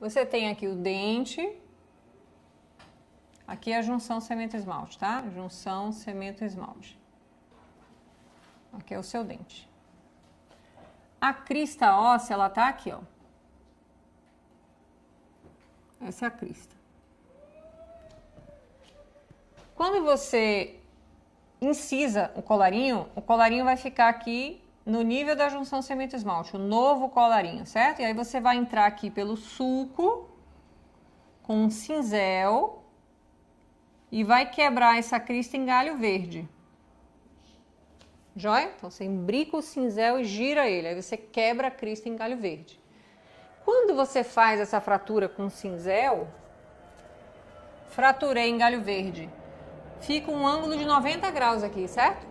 Você tem aqui o dente. Aqui é a junção cemento-esmalte, tá? Junção cemento-esmalte. Aqui é o seu dente. A crista óssea, ela tá aqui, ó. Essa é a crista. Quando você incisa o colarinho, o colarinho vai ficar aqui no nível da junção cimento-esmalte, o novo colarinho, certo? E aí você vai entrar aqui pelo sulco com um cinzel e vai quebrar essa crista em galho verde. Joia? Então você imbrica o cinzel e gira ele, aí você quebra a crista em galho verde. Quando você faz essa fratura com cinzel, fraturei em galho verde, fica um ângulo de 90 graus aqui, certo?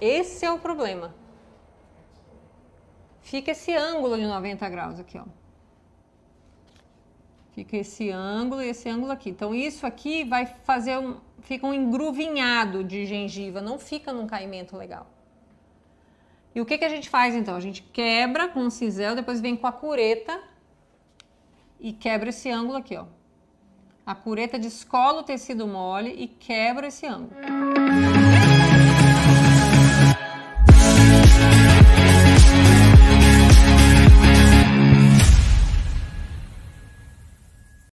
Esse é o problema fica esse ângulo de 90 graus aqui, ó. Fica esse ângulo e esse ângulo aqui. Então, isso aqui vai fazer um... Fica um engruvinhado de gengiva, não fica num caimento legal. E o que, que a gente faz, então? A gente quebra com o um cinzel, depois vem com a cureta e quebra esse ângulo aqui, ó. A cureta descola o tecido mole e quebra esse ângulo.